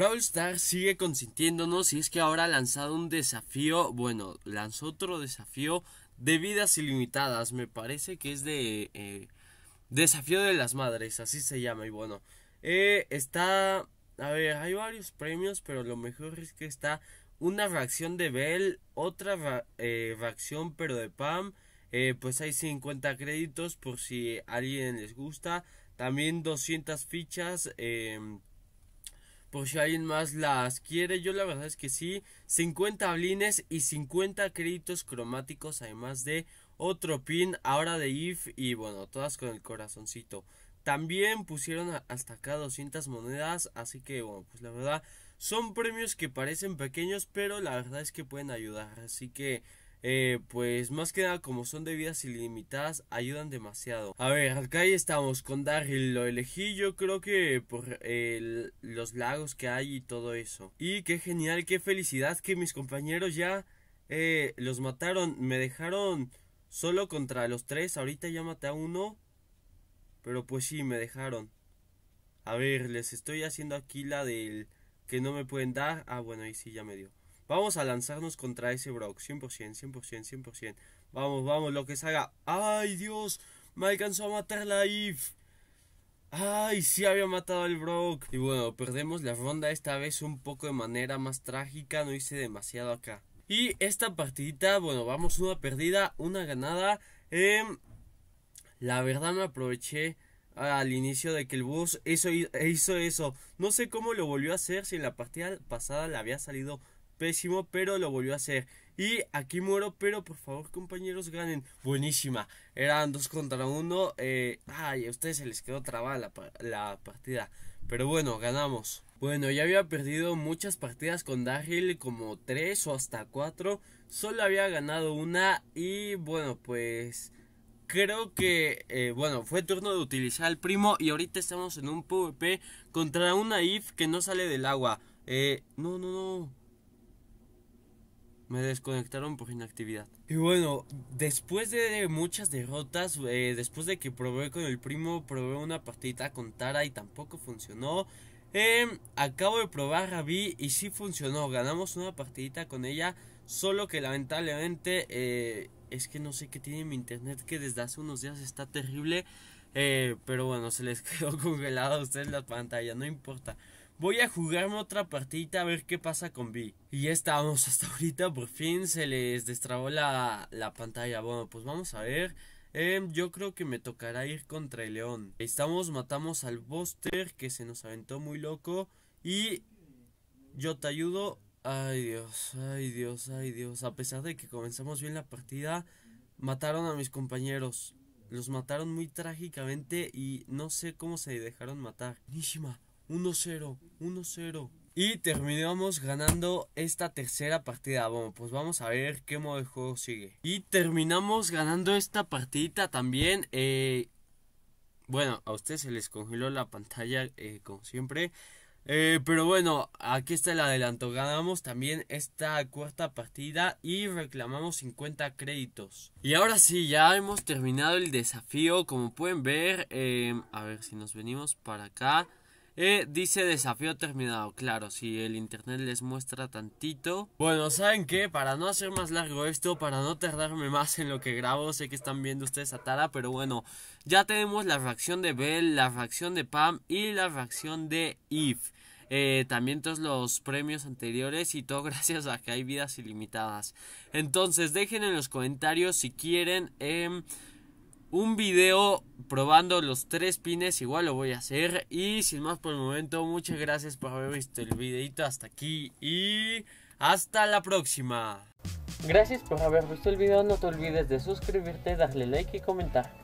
Brawl sigue consintiéndonos y es que ahora ha lanzado un desafío, bueno, lanzó otro desafío de vidas ilimitadas, me parece que es de eh, desafío de las madres, así se llama y bueno, eh, está, a ver, hay varios premios, pero lo mejor es que está una reacción de Bell, otra eh, reacción pero de Pam, pues hay 50 créditos por si a alguien les gusta, también 200 fichas. Eh, por si alguien más las quiere, yo la verdad es que sí, 50 blines y 50 créditos cromáticos, además de otro pin, ahora de IF y bueno, todas con el corazoncito. También pusieron hasta acá 200 monedas, así que bueno, pues la verdad son premios que parecen pequeños, pero la verdad es que pueden ayudar, así que eh, pues más que nada como son de vidas ilimitadas ayudan demasiado. A ver, acá ahí estamos con Daryl, lo elegí yo creo que por los lagos que hay y todo eso. Y qué genial, qué felicidad que mis compañeros ya eh, los mataron, me dejaron solo contra los tres, ahorita ya maté a uno, pero pues sí, me dejaron. A ver, les estoy haciendo aquí la del que no me pueden dar. Ah, bueno, ahí sí ya me dio. Vamos a lanzarnos contra ese Brock. 100%, 100%, 100%. Vamos, vamos, lo que salga. ¡Ay, Dios! Me alcanzó a matar la If. ¡Ay, sí había matado al Brock! Y bueno, perdemos la ronda esta vez un poco de manera más trágica. No hice demasiado acá. Y esta partidita, bueno, vamos una perdida, una ganada. Em, la verdad me aproveché al inicio de que el bus hizo eso. No sé cómo lo volvió a hacer si en la partida pasada le había salido pésimo, pero lo volvió a hacer. Y aquí muero, pero por favor, compañeros, ganen. Buenísima. Eran dos contra uno. Eh, ay, a ustedes se les quedó trabada la, partida. Pero bueno, ganamos. Bueno, ya había perdido muchas partidas con Daryl, como tres o hasta cuatro. Solo había ganado una. Y bueno, pues. Creo que, eh, bueno, fue turno de utilizar al primo. Y ahorita estamos en un PvP contra una IF que no sale del agua. Eh, no, no, no. Me desconectaron por inactividad. Y bueno, después de muchas derrotas, eh, después de que probé con el primo, probé una partidita con Tara y tampoco funcionó. Em, acabo de probar a ravi y sí funcionó. Ganamos una partidita con ella. Solo que lamentablemente eh, es que no sé qué tiene mi internet que desde hace unos días está terrible. Eh, pero bueno, se les quedó congelada a ustedes la pantalla, no importa. Voy a jugarme otra partita a ver qué pasa con B. Y ya estábamos hasta ahorita, por fin se les destrabó la, pantalla. Bueno, pues vamos a ver. Em, yo creo que me tocará ir contra el león. Estamos, matamos al Buster que se nos aventó muy loco. Y yo te ayudo. Ay Dios, ay Dios, ay Dios. A pesar de que comenzamos bien la partida, mataron a mis compañeros. Los mataron muy trágicamente y no sé cómo se dejaron matar. Nishima, 1-0, 1-0. Y terminamos ganando esta tercera partida. Bueno, pues vamos a ver qué modo de juego sigue. Y terminamos ganando esta partida también. Eh, bueno, a ustedes se les congeló la pantalla eh, como siempre. Eh, pero bueno, aquí está el adelanto. Ganamos también esta cuarta partida y reclamamos 50 créditos. Y ahora sí, ya hemos terminado el desafío. Como pueden ver, a ver si nos venimos para acá. Eh, dice desafío terminado. Claro, si el internet les muestra tantito. Bueno, ¿saben qué? Para no hacer más largo esto, para no tardarme más en lo que grabo, sé que están viendo ustedes a Tara, pero bueno, ya tenemos la reacción de Bell, la reacción de Pam y la fracción de Eve. Eh, también todos los premios anteriores y todo gracias a que hay vidas ilimitadas. Entonces dejen en los comentarios si quieren em, un video probando los tres pines, igual lo voy a hacer. Y sin más por el momento, muchas gracias por haber visto el videito hasta aquí y hasta la próxima. Gracias por haber visto el video, no te olvides de suscribirte, darle like y comentar.